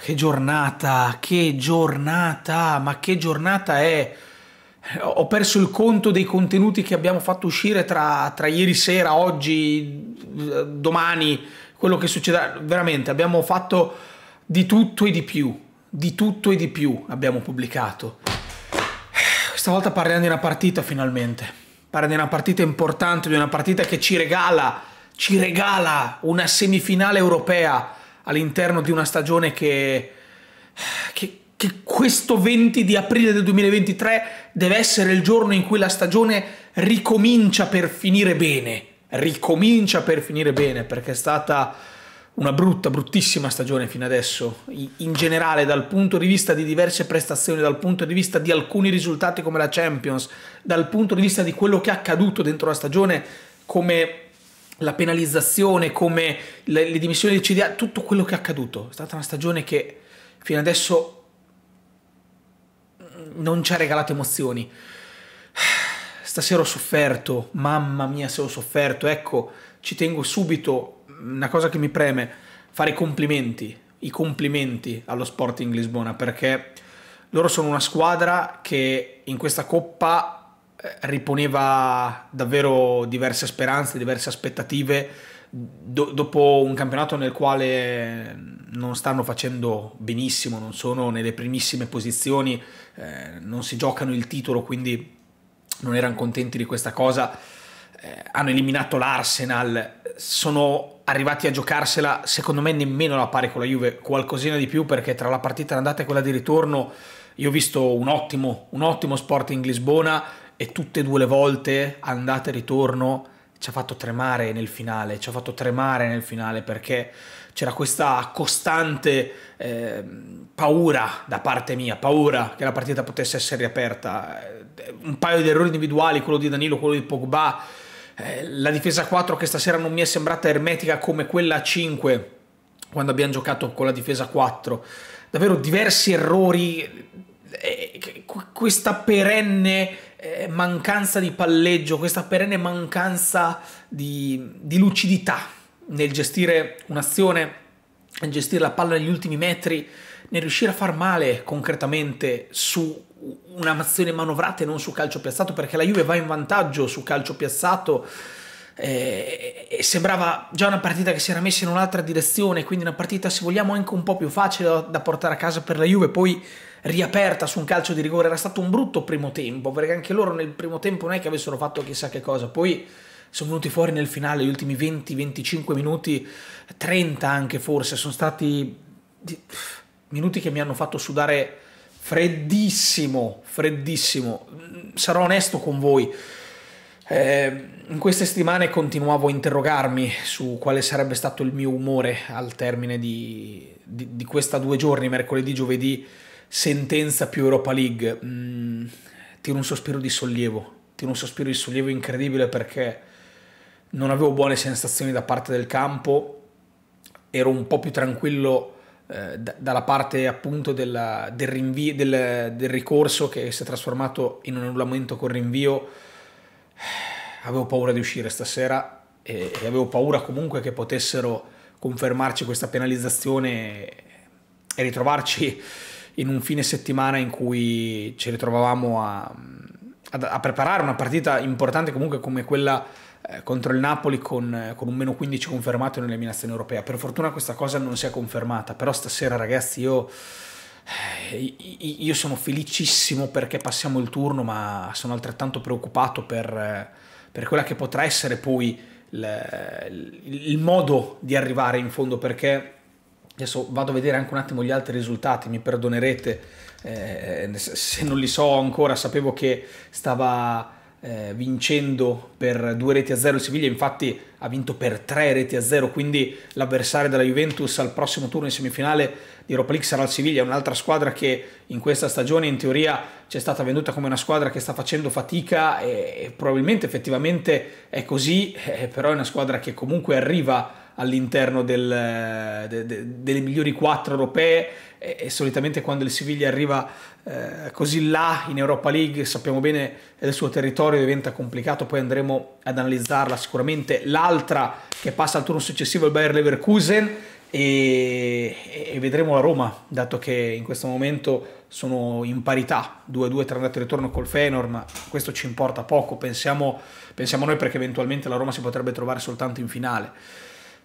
che giornata, che giornata, ma che giornata è? Ho perso il conto dei contenuti che abbiamo fatto uscire tra, tra ieri sera, oggi, domani, quello che succederà. Veramente abbiamo fatto di tutto e di più, di tutto e di più abbiamo pubblicato. Questa volta parliamo di una partita finalmente, parliamo di una partita importante, di una partita che ci regala, ci regala una semifinale europea all'interno di una stagione che, che, che, questo 20 di aprile del 2023 deve essere il giorno in cui la stagione ricomincia per finire bene. Ricomincia per finire bene perché è stata una brutta, bruttissima stagione fino adesso, in generale dal punto di vista di diverse prestazioni, dal punto di vista di alcuni risultati come la Champions, dal punto di vista di quello che è accaduto dentro la stagione come la penalizzazione, come le, le dimissioni del CDA, tutto quello che è accaduto. È stata una stagione che fino adesso mm, non ci ha regalato emozioni. Stasera ho sofferto, mamma mia se ho sofferto, ecco, ci tengo subito, mm, una cosa che mi preme, fare i complimenti, i complimenti allo Sporting Lisbona, perché loro sono una squadra che in questa coppa riponeva davvero diverse speranze, diverse aspettative do, dopo un campionato nel quale non stanno facendo benissimo, non sono nelle primissime posizioni, eh, non si giocano il titolo, quindi non erano contenti di questa cosa. Eh, hanno eliminato l'Arsenal, sono arrivati a giocarsela, secondo me nemmeno la pari con la Juve, qualcosina di più perché tra la partita andata e quella di ritorno io ho visto un ottimo, un ottimo Sporting Lisbona e tutte e due le volte, andata e ritorno, ci ha fatto tremare nel finale, ci ha fatto tremare nel finale perché c'era questa costante eh, paura da parte mia, paura che la partita potesse essere riaperta. Eh, un paio di errori individuali, quello di Danilo, quello di Pogba, eh, la difesa 4 che stasera non mi è sembrata ermetica come quella 5 quando abbiamo giocato con la difesa 4. Davvero diversi errori, eh, questa perenne mancanza di palleggio, questa perenne mancanza di, di lucidità nel gestire un'azione, nel gestire la palla negli ultimi metri, nel riuscire a far male concretamente su un'azione manovrata e non su calcio piazzato, perché la Juve va in vantaggio su calcio piazzato eh, e sembrava già una partita che si era messa in un'altra direzione, quindi una partita se vogliamo anche un po' più facile da, da portare a casa per la Juve, poi riaperta su un calcio di rigore, era stato un brutto primo tempo, perché anche loro nel primo tempo non è che avessero fatto chissà che cosa, poi sono venuti fuori nel finale, gli ultimi 20-25 minuti, 30 anche forse, sono stati minuti che mi hanno fatto sudare freddissimo, freddissimo, sarò onesto con voi eh, in queste settimane continuavo a interrogarmi su quale sarebbe stato il mio umore al termine di, di, di questa due giorni, mercoledì, giovedì, sentenza più Europa League. Mm, tiro un sospiro di sollievo, tiro un sospiro di sollievo incredibile perché non avevo buone sensazioni da parte del campo, ero un po' più tranquillo eh, d- dalla parte appunto della, del, rinvi- del, del ricorso che si è trasformato in un annullamento con rinvio avevo paura di uscire stasera e, e avevo paura comunque che potessero confermarci questa penalizzazione e ritrovarci in un fine settimana in cui ci ritrovavamo a, a preparare una partita importante comunque come quella eh, contro il Napoli con, eh, con un meno 15 confermato in eliminazione europea. Per fortuna questa cosa non si è confermata, però stasera ragazzi io eh, io sono felicissimo perché passiamo il turno, ma sono altrettanto preoccupato per, eh, per quella che potrà essere poi il, il modo di arrivare in fondo perché adesso vado a vedere anche un attimo gli altri risultati, mi perdonerete eh, se non li so ancora, sapevo che stava eh, vincendo per due reti a zero il Siviglia, infatti ha vinto per tre reti a zero, quindi l'avversario della Juventus al prossimo turno in semifinale di Europa League sarà il Siviglia, un'altra squadra che in questa stagione in teoria ci è stata venduta come una squadra che sta facendo fatica e, e probabilmente effettivamente è così, eh, però è una squadra che comunque arriva all'interno del, de, de, delle migliori quattro europee e, e, solitamente quando il Siviglia arriva eh, così là in Europa League sappiamo bene del suo territorio diventa complicato, poi andremo ad analizzarla sicuramente. L'altra che passa al turno successivo è il Bayer Leverkusen e, e vedremo la Roma, dato che in questo momento sono in parità 2-2 tra andate e ritorno col Fenor, ma questo ci importa poco, pensiamo, pensiamo noi perché eventualmente la Roma si potrebbe trovare soltanto in finale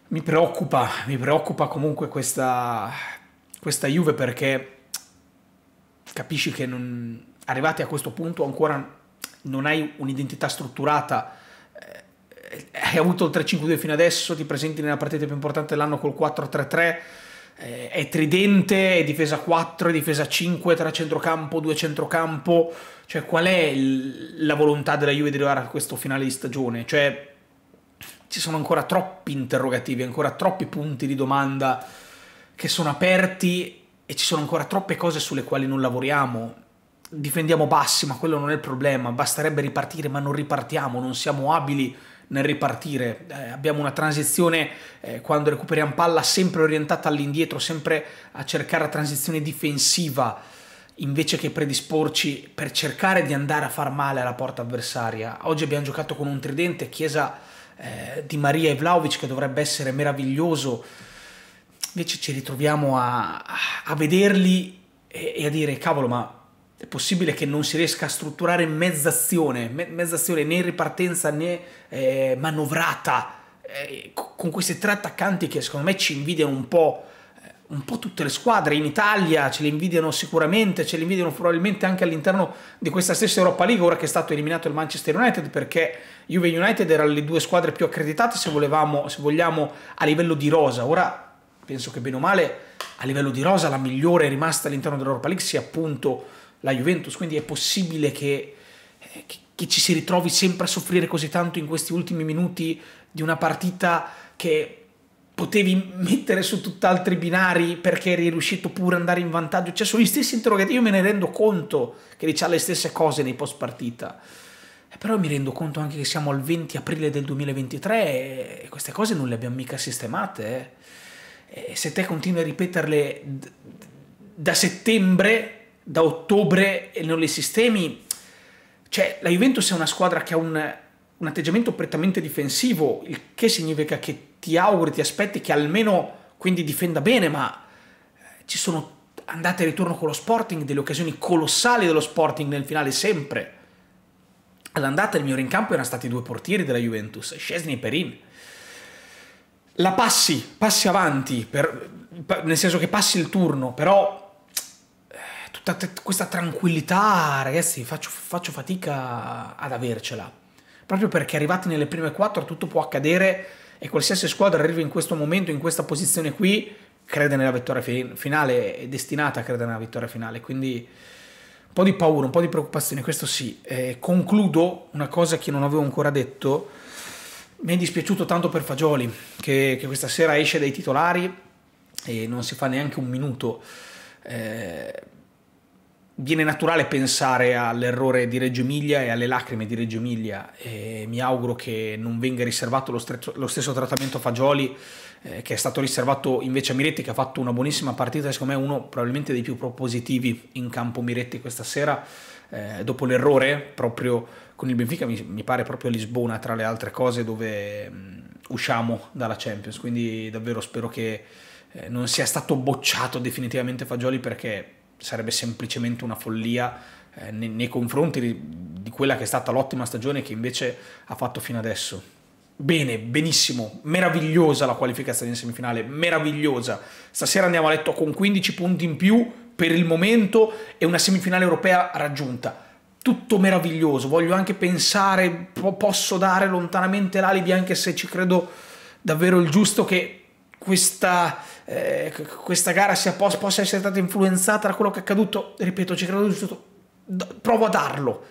mi preoccupa, mi preoccupa comunque questa, questa Juve perché capisci che non, arrivati a questo punto ancora non hai un'identità strutturata eh, hai avuto il 3-5-2 fino adesso, ti presenti nella partita più importante dell'anno col 4-3-3, eh, è tridente, è difesa 4, è difesa 5, 3 centrocampo, 2 centrocampo, cioè qual è il, la volontà della Juve di arrivare a questo finale di stagione? Cioè, ci sono ancora troppi interrogativi, ancora troppi punti di domanda che sono aperti e ci sono ancora troppe cose sulle quali non lavoriamo. Difendiamo bassi, ma quello non è il problema. Basterebbe ripartire, ma non ripartiamo, non siamo abili nel ripartire. Eh, abbiamo una transizione eh, quando recuperiamo palla sempre orientata all'indietro, sempre a cercare la transizione difensiva invece che predisporci per cercare di andare a far male alla porta avversaria. Oggi abbiamo giocato con un tridente, Chiesa eh, di Maria e Vlaovic che dovrebbe essere meraviglioso, invece ci ritroviamo a, a vederli e, e, a dire cavolo ma è possibile che non si riesca a strutturare mezza azione, me, azione né ripartenza né eh, manovrata eh, con questi tre attaccanti che secondo me ci invidiano un po' un po' tutte le squadre in Italia ce le invidiano sicuramente, ce le invidiano probabilmente anche all'interno di questa stessa Europa League, ora che è stato eliminato il Manchester United, perché Juve United erano le due squadre più accreditate, se, volevamo, se vogliamo, a livello di rosa. Ora penso che bene o male, a livello di rosa, la migliore rimasta all'interno dell'Europa League sia appunto la Juventus, quindi è possibile che, eh, che, che ci si ritrovi sempre a soffrire così tanto in questi ultimi minuti di una partita che potevi mettere su tutt'altri binari perché eri riuscito pure ad andare in vantaggio. Cioè, sono gli stessi interrogativi, io me ne rendo conto che diciamo le stesse cose nei post partita. Eh, però mi rendo conto anche che siamo al 20 aprile del 2023 e queste cose non le abbiamo mica sistemate. Eh. E se te continui a ripeterle da settembre, da ottobre e non le sistemi, cioè la Juventus è una squadra che ha un, un atteggiamento prettamente difensivo, il che significa che ti auguri, ti aspetti che almeno quindi difenda bene, ma eh, ci sono andate e ritorno con lo Sporting, delle occasioni colossali dello Sporting nel finale sempre. All'andata il mio rincampo erano stati due portieri della Juventus, Scesni e Perin. La passi, passi avanti, per, nel senso che passi il turno, però eh, tutta questa tranquillità, ragazzi, faccio, faccio fatica ad avercela. Proprio perché arrivati nelle prime quattro tutto può accadere e qualsiasi squadra arriva in questo momento, in questa posizione qui, crede nella vittoria finale, è destinata a credere nella vittoria finale, quindi un po' di paura, un po' di preoccupazione, questo sì. Eh, concludo una cosa che non avevo ancora detto, mi è dispiaciuto tanto per Fagioli, che, che questa sera esce dai titolari e non si fa neanche un minuto. Eh, viene naturale pensare all'errore di Reggio Emilia e alle lacrime di Reggio Emilia e mi auguro che non venga riservato lo, lo stesso trattamento a Fagioli eh, che è stato riservato invece a Miretti che ha fatto una buonissima partita, secondo me uno probabilmente dei più propositivi in campo Miretti questa sera eh, dopo l'errore proprio con il Benfica mi, mi, pare proprio a Lisbona tra le altre cose dove mh, mm, usciamo dalla Champions quindi davvero spero che eh, non sia stato bocciato definitivamente Fagioli perché sarebbe semplicemente una follia eh, nei, nei, confronti di, di quella che è stata l'ottima stagione che invece ha fatto fino adesso. Bene, benissimo, meravigliosa la qualificazione in semifinale, meravigliosa. Stasera andiamo a letto con 15 punti in più per il momento e una semifinale europea raggiunta. Tutto meraviglioso, voglio anche pensare, posso dare lontanamente l'alibi anche se ci credo davvero il giusto che questa, eh, questa gara sia, possa essere stata influenzata da quello che è accaduto. Ripeto, ci credo di tutto. provo a darlo.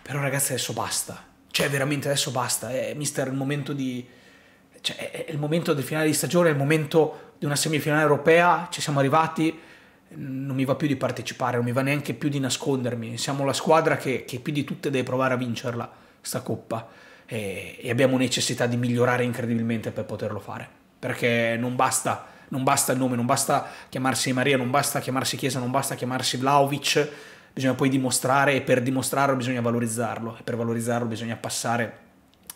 Però ragazzi adesso basta, cioè veramente adesso basta, eh, È mister, il momento di... Cioè, è il momento del finale di stagione, è il momento di una semifinale europea, ci siamo arrivati, non mi va più di partecipare, non mi va neanche più di nascondermi, siamo la squadra che, che più di tutte deve provare a vincerla, sta coppa, e, e abbiamo necessità di migliorare incredibilmente per poterlo fare perché non basta, non basta il nome, non basta chiamarsi Maria, non basta chiamarsi Chiesa, non basta chiamarsi Vlaovic, bisogna poi dimostrare e per dimostrarlo bisogna valorizzarlo e per valorizzarlo bisogna passare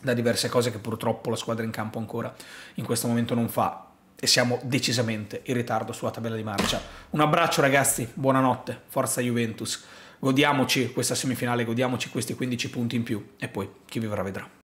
da diverse cose che purtroppo la squadra in campo ancora in questo momento non fa e siamo decisamente in ritardo sulla tabella di marcia. Un abbraccio ragazzi, buonanotte, forza Juventus, godiamoci questa semifinale, godiamoci questi 15 punti in più e poi chi vivrà vedrà.